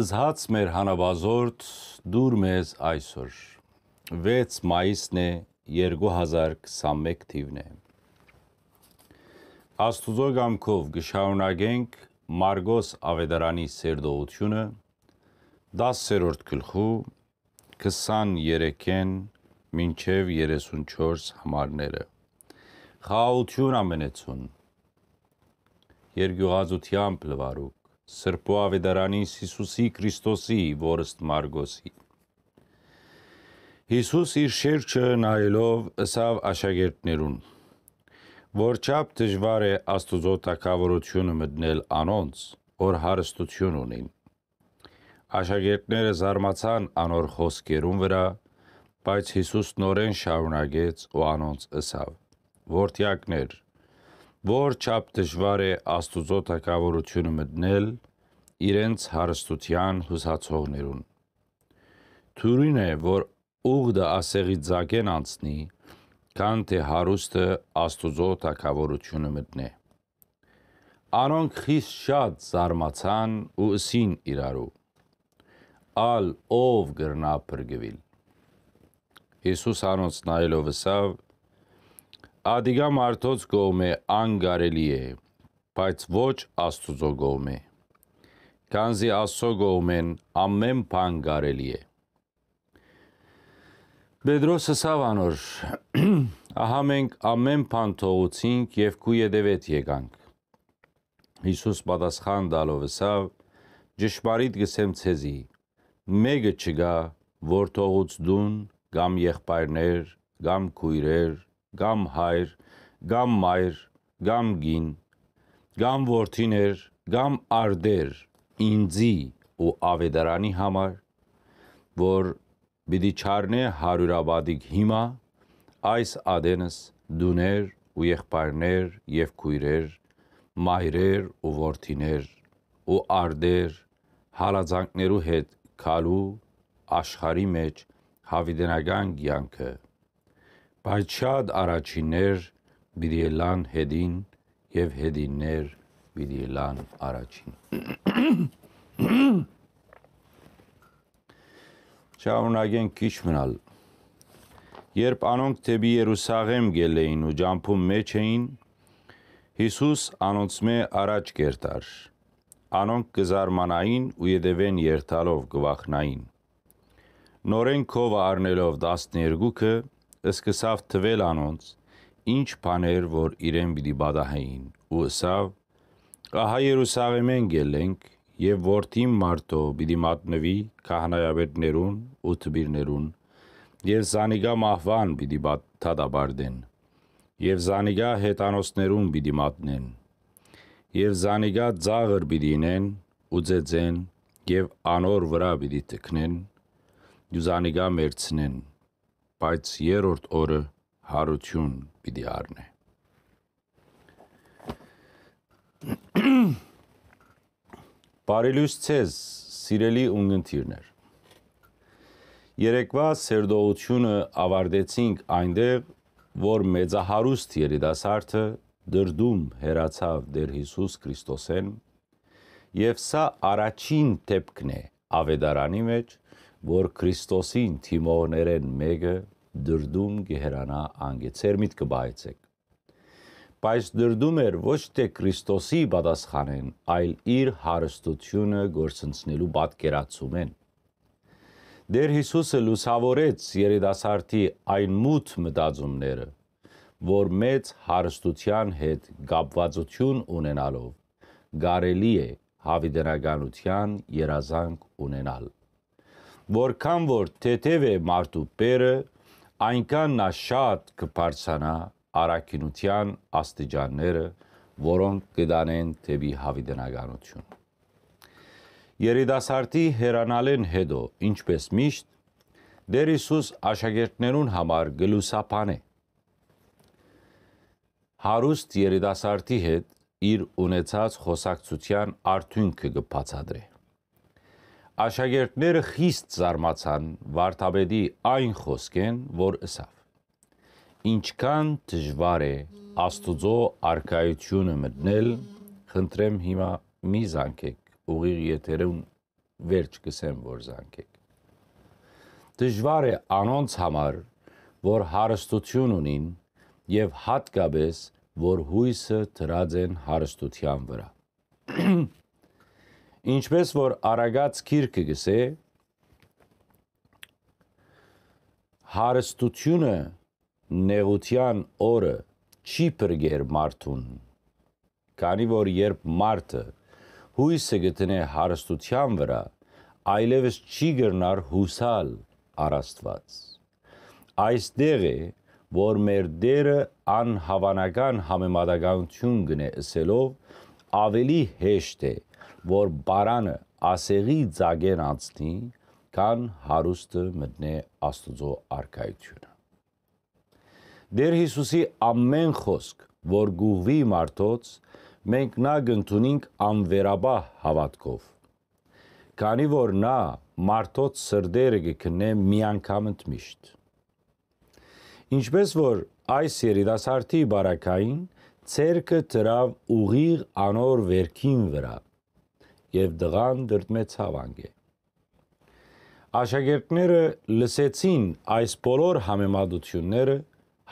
Զհաց մեր հանավազորդ դուր մեզ այսօր։ 6 մայիսն է 2021 թիվն է։ Աստուծո գամքով գշարունակենք Մարգոս Ավետարանի սերդողությունը 10-րդ գլխու 23-ին մինչև 34 համարները։ Խաղաղություն ամենեցուն։ Երգյուղազությամբ լվարուկ Սրբո Ավետարանի Հիսուսի Քրիստոսի որստ Մարգոսի։ Հիսուս իր շերջը նայելով ըսավ աշակերտներուն, որ չափ դժվար է Աստուծո թակավորությունը մտնել անոնց, որ հարստություն ունին։ Աշակերտները զարմացան անոր խոսքերուն վրա, բայց Հիսուս նորեն շարունակեց ու անոնց ըսավ. Որդյակներ, որ չափ դժվար է Աստուծո թակավորությունը մտնել իրենց հարստության հուսացողներուն։ Թուրին է, որ ուղդը ասեղի ձագեն անցնի, քան թե հարուստը Աստուծո թակավորությունը մտնե։ Անոնք խիստ շատ զարմացան ու ըսին իրարու։ Ալ ով գրնա բրգվել։ Հիսուս անոնց նայելով ասավ ադիգա մարդոց կողմ է անգարելի է, բայց ոչ աստուծո կողմ է։ Կանզի աստծո կողմ են ամեն բան կարելի է։ Պետրոսը սավանոր ահա մենք ամեն բան թողուցինք եւ քու յետևեթ եկանք։ Հիսուս պատասխան տալով ասավ. Ճշմարիտ գսեմ ցեզի, մեկը չկա, որ թողուց դուն կամ եղբայրներ, կամ քույրեր, կամ հայր, կամ մայր, կամ գին, կամ որդիներ, կամ արդեր ինձի ու ավետարանի համար, որ բիդի չարնե հարյուրաբադիկ հիմա այս ադենս դուներ ու եղբայրներ եւ քույրեր, մայրեր ու որդիներ ու արդեր հալածանքներու հետ քալու աշխարի մեջ հավիդենական կյանքը Բայց շատ առաջիներ պիտի լան հետին եւ հետիններ պիտի լան առաջին։ Շարունակեն քիչ մնալ։ Երբ անոնք դեպի Երուսաղեմ գելեին ու ջամփում մեջ էին, Հիսուս անոնց մե առաջ կերտար։ Անոնք գզարմանային ու եդևեն երթալով գվախնային։ Նորեն քովը առնելով 12-ը սկսավ թվել անոնց, ինչ բաներ, որ իրեն պիտի բադահեին, ու ասավ, ահա Երուսաղեմեն գելենք, եւ որդին մարդո պիտի մատնվի քահանայաբերներուն ու թբիրներուն, եւ զանիգա մահվան պիտի թադաբարդեն, եւ զանիգա հետանոսներուն պիտի մատնեն, եւ զանիգա ծաղր պիտի ինեն ու ձեծեն, եւ անոր վրա պիտի տկնեն, յուզանիգա մերցնեն, բայց երրորդ օրը հարություն պիտի առնե։ Բարելույս ցեզ, սիրելի ունգընտիրներ։ Երեկվա սերդողությունը ավարտեցինք այնտեղ, որ մեծահարուստ երիտասարդը դրդում հերացավ Տեր Հիսուս Քրիստոսեն, եւ սա առաջին դեպքն է ավետարանի մեջ, որ Քրիստոսին թիմողներեն մեկը դրդում կհերանա անգեցեր միտքը բայցեք։ Բայց դրդում էր ոչ թե Քրիստոսի պատասխանեն, այլ իր հարստությունը գործընծնելու պատկերացումեն։ Դեր Հիսուսը լուսավորեց երիտասարդի այն մութ մտածումները, որ մեծ հարստության հետ գապվածություն ունենալով գարելի է հավիտենականության երազանք ունենալ։ Որքան որ թեթև է մարդու Տերը, այնքան նա շատ կբարձանա առաքինության աստիճանները, որոնք կդանեն թեպի հավիտենականություն։ Երիտասարդի հերանալեն հետո, ինչպես միշտ, Դեր Հիսուս աշակերտներուն համար գլուսապան է։ Հարուստ երիտասարդի հետ իր ունեցած խոսակցության արդյունքը կբացադրե աշակերտները խիստ զարմացան Վարդապետի այն խոսքեն, որ ըսավ։ Ինչքան դժվար է Աստուծո արքայությունը մտնել, խնդրեմ հիմա մի զանգեք, ուղիղ եթերում վերջ կսեմ, որ զանգեք։ Դժվար է անոնց համար, որ հարստություն ունին եւ հատկապես որ հույսը դրած են հարստության վրա։ Ինչպես որ Արագած քիրքը գսե հարստությունը նեղության օրը չի բրգեր մարդուն։ Քանի որ երբ մարդը հույսը գտնե հարստության վրա, այլևս չի գրնար հուսալ առաստված։ Այստեղ է, որ մեր դերը անհավանական համեմատականություն գնե ըսելով ավելի հեշտ է, որ բարանը ասեղի ծագեր անցնի, քան հարուստը մտնե Աստուծո արքայությունը։ Դեր Հիսուսի ամեն խոսք, որ գուղվի մարդոց, մենք նա գնտունինք անվերաբահ հավատքով։ Քանի որ նա մարդոց սրդերը գտնե միանգամ ընդմիշտ։ Ինչպես որ այս երիտասարդի բարակային ցերկը դրավ ուղիղ անոր վերքին վրա, եւ դղան դրդմե ցավանգ է։ Աշակերտները լսեցին այս բոլոր համեմատությունները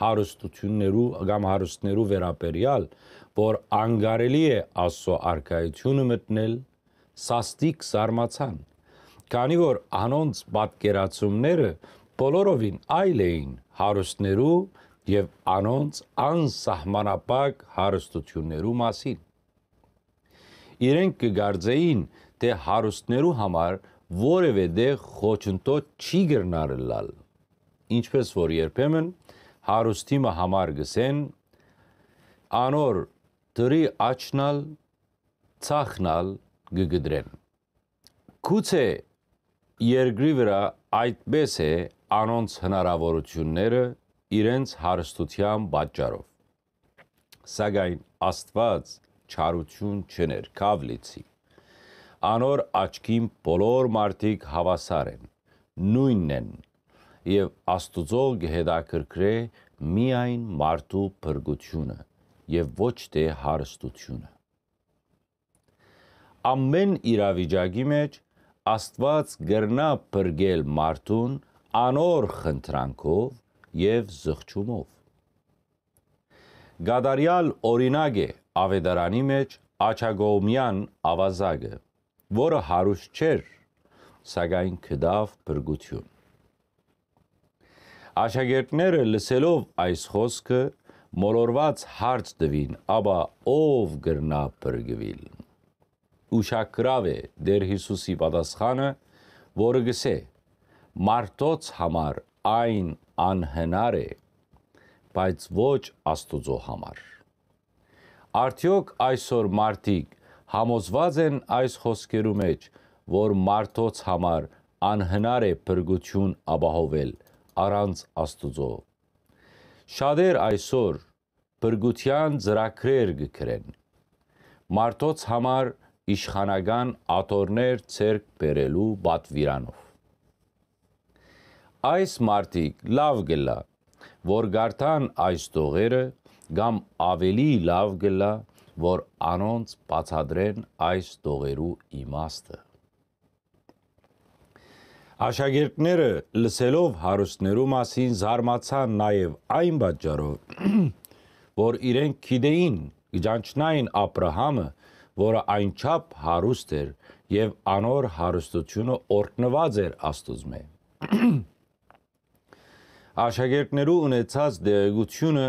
հարստություններու կամ հարստներու վերաբերյալ, որ անգարելի է Աստծո արքայությունը մտնել, սաստիկ զարմացան։ Քանի որ անոնց պատկերացումները բոլորովին այլ էին հարստներու եւ անոնց անսահմանապակ հարստություններու մասին իրենք կգարձեին, թե հարուստներու համար որևէ դեղ խոչընդոտ չի գրնարել լալ։ Ինչպես որ երբեմն հարուստիմը համար գսեն անոր դրի աչնալ ցախնալ գգդրեն։ Գուցե երկրի վրա այդպես է անոնց հնարավորությունները իրենց հարստության պատճառով։ Սակայն Աստված չարություն չներ, կավլիցի։ Անոր աչքին բոլոր մարդիկ հավասար են, նույնն են եւ Աստուծո գհետաքրքրե միայն մարդու փրկությունը եւ ոչ թե հարստությունը։ Ամեն իրավիճակի մեջ Աստված գրնա բրգել մարդուն անոր խնդրանքով եւ զղջումով։ Գադարյալ օրինակ է ավետարանի մեջ աչագողմյան ավազագը, որը հարուստ չէր, սակայն կդավ բրգություն։ Աշակերտները լսելով այս խոսքը մոլորված հարց տվին, ապա ով գրնա բրգվել։ Ուշակրավ է դեր Հիսուսի պատասխանը, որը գսե. Մարտոց համար այն անհնար է, բայց ոչ Աստուծո համար։ Արդյոք այսօր մարդիկ համոզված են այս խոսքերու մեջ, որ մարդոց համար անհնար է բրգություն ապահովել առանց Աստուծո։ Շատեր այսօր բրգության ծրագրեր գկրեն։ Մարդոց համար իշխանական աթորներ ցերկ բերելու բատվիրանով։ Այս մարդիկ լավ գլա, որ գարտան այս տողերը կամ ավելի լավ գլա, որ անոնց բացադրեն այս տողերու իմաստը։ Աշակերտները լսելով հարուստներու մասին զարմացան նաև այն պատճառով, որ իրենք գիտեին գճանչնային Աբրահամը, որը այնչափ հարուստ էր եւ անոր հարստությունը օրտնված էր Աստուծմե։ Աշակերտներու ունեցած դեղեցությունը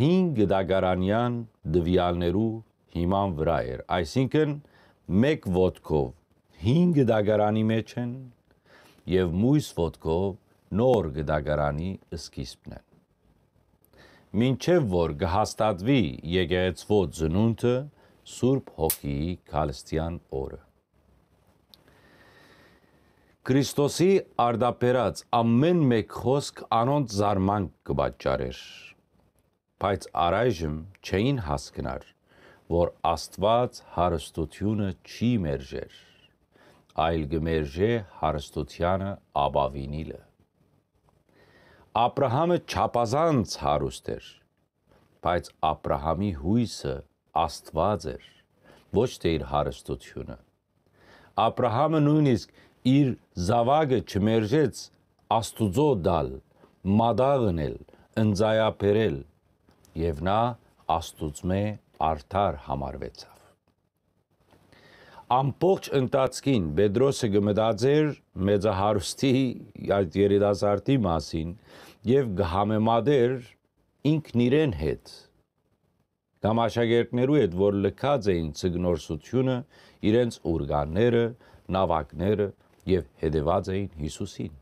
5 դագարանյան դվյալներու հիման վրա էր, այսինքն մեկ ոտքով 5 դագարանի մեջ են եւ մույս ոտքով նոր գդագարանի սկիզբն է։ Մինչև որ գհաստատվի եկեղեցվոտ զնունթը Սուրբ Հոգիի Քալստյան օրը։ Քրիստոսի արդապերած ամեն մեկ խոսք անոնց զարմանք կբաճարեր, բայց առայժմ չէին հասկնար, որ Աստված հարստությունը չի մերժեր, այլ գմերժե հարստությանը աբավինիլը։ Աբրահամը չափազանց հարուստ էր, բայց Աբրահամի հույսը Աստված էր, ոչ թե իր հարստությունը։ Աբրահամը նույնիսկ իր զավակը չմերժեց Աստուծո դալ, մադաղնել, ընձայապերել, եւ նա Աստուծմե արդար համարվեցավ։ Ամբողջ ընթացքին Պետրոսը գմտածեր մեծահարուստի այդ երիտասարդի մասին եւ գհամեմադեր ինքն իրեն հետ կամ աշակերտներու հետ, որ լքած էին ցգնորսությունը, իրենց օրգանները, նավակները եւ հետեված էին Հիսուսին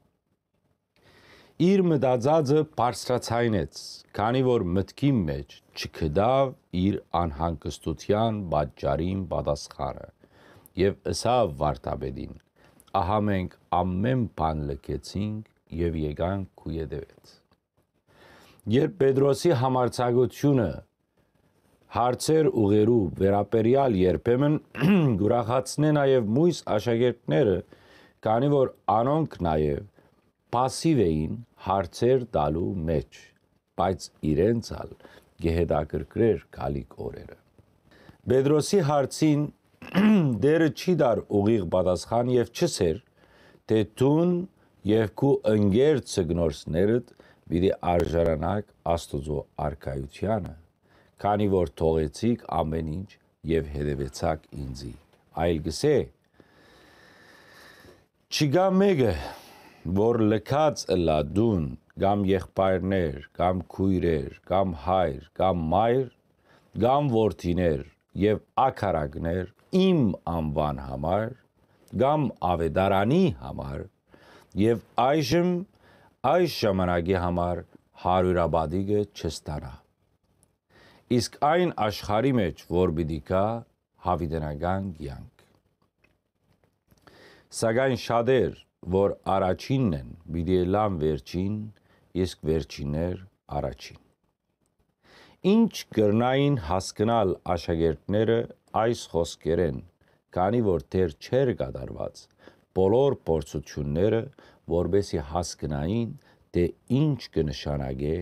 իր մտածածը բարձրացայնեց, քանի որ մտքի մեջ չկդավ իր անհանգստության պատճառին պատասխանը եւ ըսավ վարտաբեդին ահա մենք ամեն բան լքեցինք եւ եկանք քույդեվեց երբ պետրոսի համարցակությունը հարցեր ուղերու վերապերյալ երբեմն գուրախացնե նաև մույս աշակերտները քանի որ անոնք նաև пассив էին հարցեր տալու մեջ, բայց իրենց ալ գեհեդակրկրեր գալիք օրերը։ Պետրոսի հարցին դերը չի դար ուղիղ պատասխան եւ չսեր, թե տուն եւ քու ընկեր ցգնորսներդ պիտի արժանանակ Աստծո արքայությանը, քանի որ թողեցիք ամեն ինչ եւ հետևեցաք ինձի։ Այլ գսե չգա մեկը որ լքած լադուն կամ եղբայրներ, կամ քույրեր, կամ հայր, կամ մայր, կամ որդիներ եւ ակարակներ իմ անվան համար կամ ավետարանի համար եւ այժմ այս ժամանակի համար հարյուրաբադիգը չստանա իսկ այն աշխարի մեջ որ պիտի կա հավիտենական կյանք սակայն շատեր որ առաջինն են, պիտի լան վերջին, իսկ վերջիներ առաջին։ Ինչ կրնային հասկանալ աշակերտները այս խոսքերեն, քանի որ դեռ չեր կատարված բոլոր փորձությունները, որբեսի հասկանային, թե ինչ կնշանակե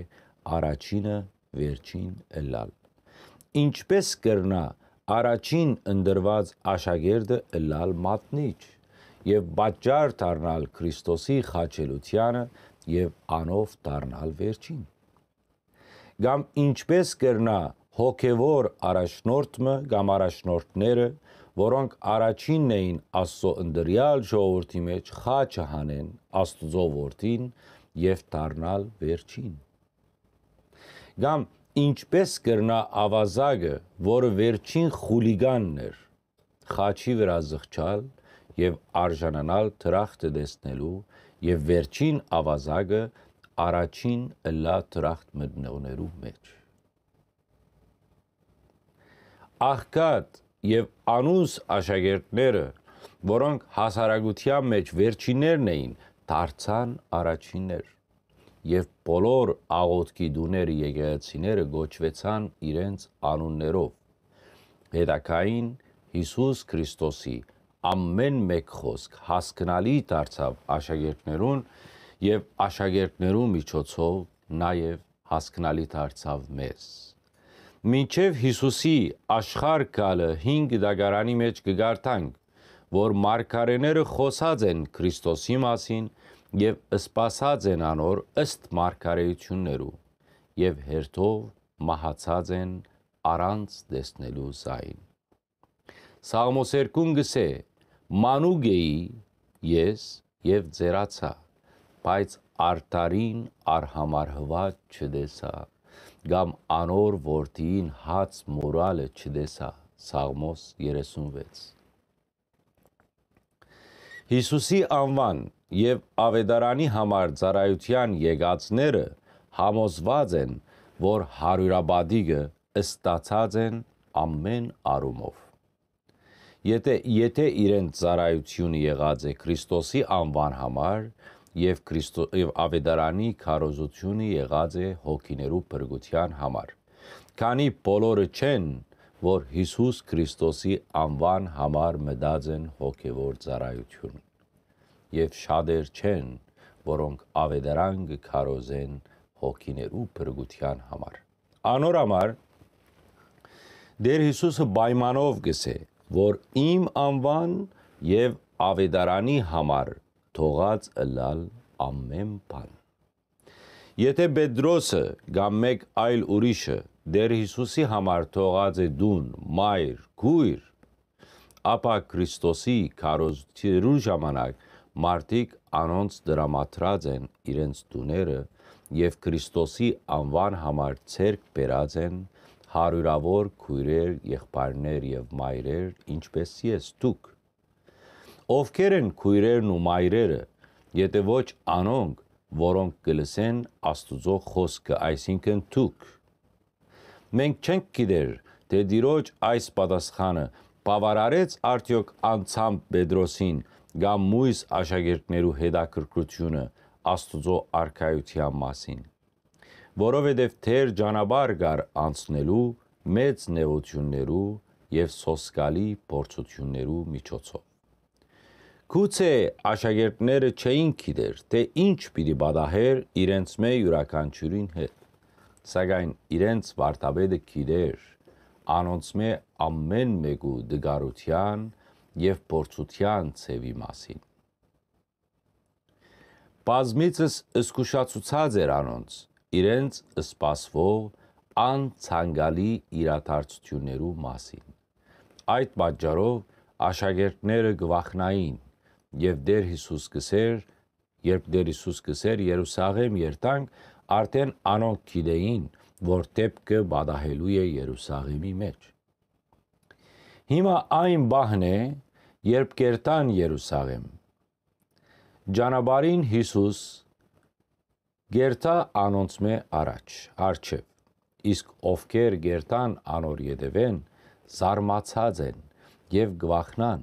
առաջինը վերջին ըլլալ։ Ինչպես կրնա առաջին ընդրված աշակերտը ըլլալ մատնիչ եւ բաճար դառնալ Քրիստոսի խաչելությանը եւ անով դառնալ վերջին։ Գամ ինչպես կերնա հոգևոր առաջնորդը կամ առաջնորդները, որոնք առաջինն էին Աստծո ընդրյալ ժողովրդի մեջ խաչը հանեն Աստծո որդին եւ դառնալ վերջին։ Գամ ինչպես կրնա ավազագը, որը վերջին խուլիգանն էր, խաչի վրա զղջալ եւ արժանանալ թրախտը դեսնելու եւ վերջին ավազագը առաջին լա թրախտ մտնողներու մեջ։ Աղքատ եւ անուս աշակերտները, որոնք հասարակության մեջ վերջիններն էին, դարձան առաջիններ եւ բոլոր աղոթքի դուները եկեղեցիները գոչվեցան իրենց անուններով։ Հետակային Հիսուս Քրիստոսի ամեն մեկ խոսք հասկանալի դարձավ աշակերտներուն եւ աշակերտներու միջոցով նաեւ հասկանալի դարձավ մեզ։ Մինչև Հիսուսի աշխարհ գալը 5 դագարանի մեջ կգարտանք, որ մարգարեները խոսած են Քրիստոսի մասին եւ սпасած են անոր ըստ մարգարեություններու եւ հերթով մահացած են առանց տեսնելու զայն։ Սաղմոս 2-ն գսե մանուկ էի ես եւ ծերացա, բայց արտարին արհամարհված չդեսա, կամ անոր որդին հաց մորալը չդեսա, Սաղմոս 36։ Հիսուսի անվան եւ ավետարանի համար ծառայության եկածները համոզված են, որ հարյուրաբադիգը ստացած են ամեն արումով։ Եթե եթե իրենց ծառայություն եղած է Քրիստոսի անվան համար եւ Քրիստո եւ ավետարանի քարոզությունը եղած է հոգիներու բրգության համար։ Քանի բոլորը չեն, որ Հիսուս Քրիստոսի անվան համար մտած են հոգեվոր ծառայություն։ Եվ շատեր չեն, որոնք ավետարան քարոզեն հոգիներու բրգության համար։ Անոր համար Դեր Հիսուսը պայմանով գսե որ իմ անվան եւ ավետարանի համար թողած լալ ամեն բան։ Եթե Պետրոսը կամ մեկ այլ ուրիշը դեր Հիսուսի համար թողած է դուն, մայր, քույր, ապա Քրիստոսի կարոզցերու ժամանակ մարդիկ անոնց դրամատրած են իրենց դուները եւ Քրիստոսի անվան համար ցերկ բերած են հարյուրավոր քույրեր, եղբայրներ եւ մայրեր, ինչպես ես, դուք, ովքեր են քույրերն ու մայրերը, եթե ոչ անոնք, որոնք կլսեն Աստուծո խոսքը, այսինքն դուք։ Մենք չենք գիտեր, թե Տիրոջ այս պատասխանը բավարարեց արդյոք անցամ Պետրոսին կամ մույս աշակերտներու հետաքրքրությունը Աստուծո արքայության մասին որովհետև թեր ճանապարհ կար անցնելու մեծ նեղություններու եւ սոսկալի փորձություններու միջոցով։ Գուցե աշակերտները չէին գիտեր, թե ինչ պիտի բադահեր իրենց մե յուրաքանչյուրին հետ։ Սակայն իրենց վարտաբեդը գիտեր անոնց մե ամեն մեկու դգարության եւ փորձության ծևի մասին։ Բազմիցս զսկուշացուցած էր անոնց, իրենց սպասվող անցանկալի իրադարձություններու մասին։ Այդ պատճառով աշակերտները գվախնային եւ Տեր Հիսուս գսեր, երբ Տեր Հիսուս գսեր Երուսաղեմ երթանք, արդեն անոնք գիտեին, որ դեպքը բադահելու է Երուսաղեմի մեջ։ Հիմա այն բահն է, երբ կերտան Երուսաղեմ։ Ճանապարհին Հիսուս Գերտա անոնցմե առաջ, արջև, իսկ ովքեր գերտան անոր ետևեն, զարմացած են և գվախնան։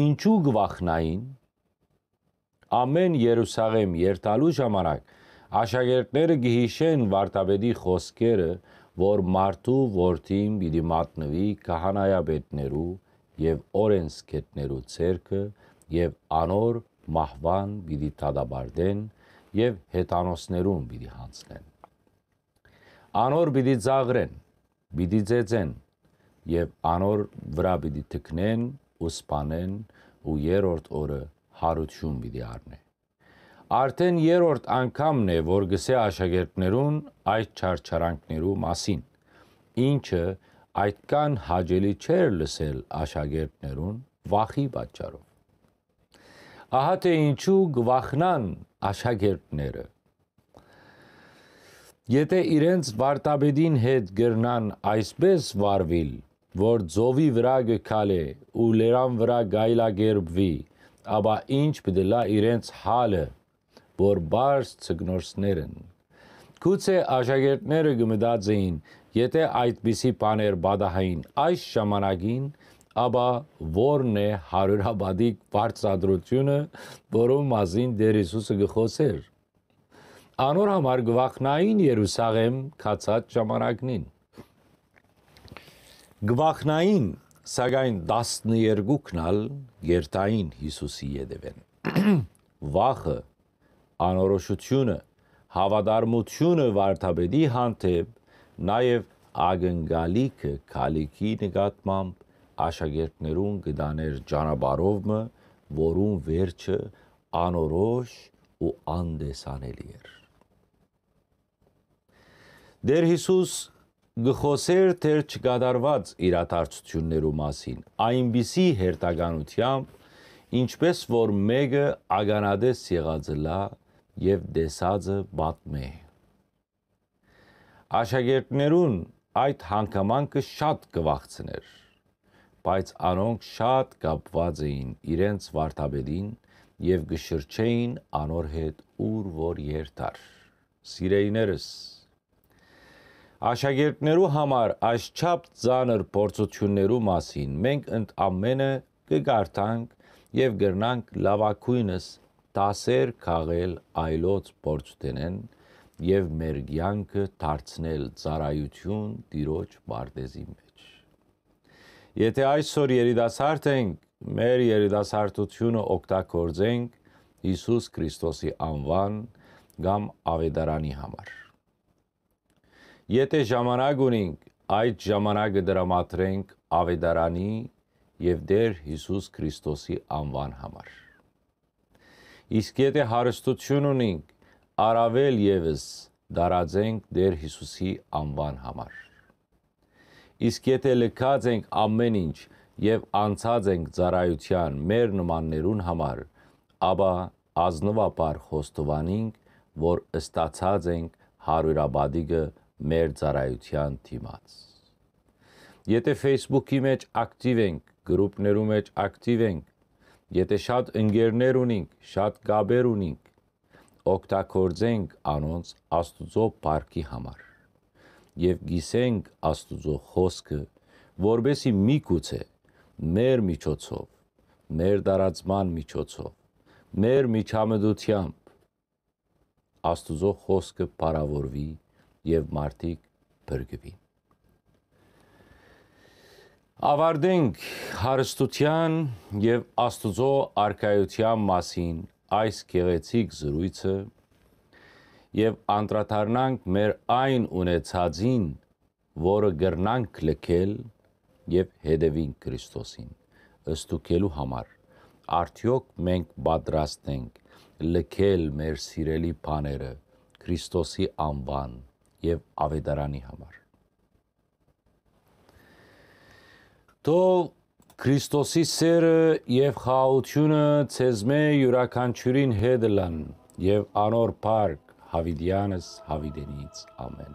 Ինչու գվախնային, ամեն երուսաղեմ երտալու ժամանակ աշագերտները գիհիշեն վարտաբեդի խոսքերը, որ մարդու որդին բիդի մատնվի կահանայաբետներու և օրենսքետներու ծերքը և անոր մահվան բիդի թադաբարդեն, եւ հետանոսներուն պիտի հանցնեն։ Անոր պիտի ծաղրեն, պիտի ծեծեն եւ անոր վրա պիտի թքնեն ու սպանեն ու երրորդ օրը հարություն պիտի առնեն։ Արդեն երրորդ անգամն է, որ գսե աշակերտներուն այդ չարչարանքներու մասին, ինչը այդքան հաջելի չէր լսել աշակերտներուն վախի պատճառով։ Ահա թե ինչու գվախնան աշակերտները Եթե իրենց վարտաբեդին հետ գրնան այսպես վարվիլ, որ ծովի վրա գկալե ու լերան վրա գայլագերբվի, ապա ինչ բդլա իրենց հալը, որ բարս ցգնորսներն։ Գուցե աշակերտները գմտածեին, եթե այդպիսի բաներ բադահային այս ժամանակին, ապա ո՞րն է հարյուրաբադի բարձրադրությունը, որում մասին Տեր Հիսուսը գխոսեր։ Անոր համար գվախնային Երուսաղեմ կացած ժամանակին։ Գվախնային, սակայն 12 կնալ գերտային Հիսուսի յետևեն։ Վախը, անորոշությունը, հավատարմությունը վարդապետի հանդեպ, նաև ագնգալիքը քալիքի նկատմամբ աշակերտներուն գտաներ ճանապարհովը, որուն վերջը անորոշ ու անդեսանելի էր։ Դեր Հիսուս գխոսեր թեր չկատարված իրաթարցություններու մասին, այնբիսի հերթականությամբ, ինչպես որ մեկը ագանադես եղածլա եւ դեսածը բատմե։ Աշակերտներուն այդ հանգամանքը շատ կվախցներ բայց անոնք շատ կապված էին իրենց վարդապետին եւ գշրջեին անոր հետ ուր որ երթար։ Սիրեիներս Աշակերտներու համար այսչափ ծանր փորձություններու մասին մենք ընդ ամենը կգարտանք եւ գրնանք լավակույնս տասեր քաղել այլոց փորձտենեն եւ մեր ցանկը դարձնել ծարայություն ծիրոջ բարձեզի մեջ։ Եթե այսօր երիտասարդ ենք, մեր երիտասարդությունը օգտագործենք Հիսուս Քրիստոսի անվան կամ ավետարանի համար։ Եթե ժամանակ ունենք, այդ ժամանակը դրամատրենք ավետարանի եւ Տեր Հիսուս Քրիստոսի անվան համար։ Իսկ եթե հարստություն ունենք, առավել եւս դարաձենք Տեր Հիսուսի անվան համար։ Իսկ եթե լքած ենք ամեն ինչ եւ անցած ենք ծառայության մեր նմաններուն համար, ապա ազնվապար խոստովանինք, որ ստացած ենք հարյուրաբադիգը մեր ծառայության թիմած։ Եթե Facebook-ի մեջ ակտիվ ենք, գրուպներու մեջ ակտիվ ենք, եթե շատ ընկերներ ունենք, շատ գաբեր ունենք, օգտագործենք անոնց Աստուծո բարքի համար եւ գիսենք Աստուծո խոսքը, որբեսի միգուցե մեր միջոցով, մեր տարածման միջոցով, մեր միջամդությամբ Աստուծո խոսքը բարավորվի եւ մարդիկ բրգվի։ Ավարտենք հարստության եւ Աստուծո արքայության մասին այս գեղեցիկ զրույցը եւ անդրադառնանք մեր այն ունեցածին, որը գրնանք լքել եւ հետևին Քրիստոսին ըստուկելու համար։ Արդյոք մենք պատրաստ ենք լքել մեր սիրելի բաները Քրիստոսի անվան եւ ավետարանի համար։ Դո Քրիստոսի սերը եւ խաղաղությունը ցեզ մե յուրաքանչյուրին հետ լան եւ անոր փառք հավիդյանս հավիդենից ամեն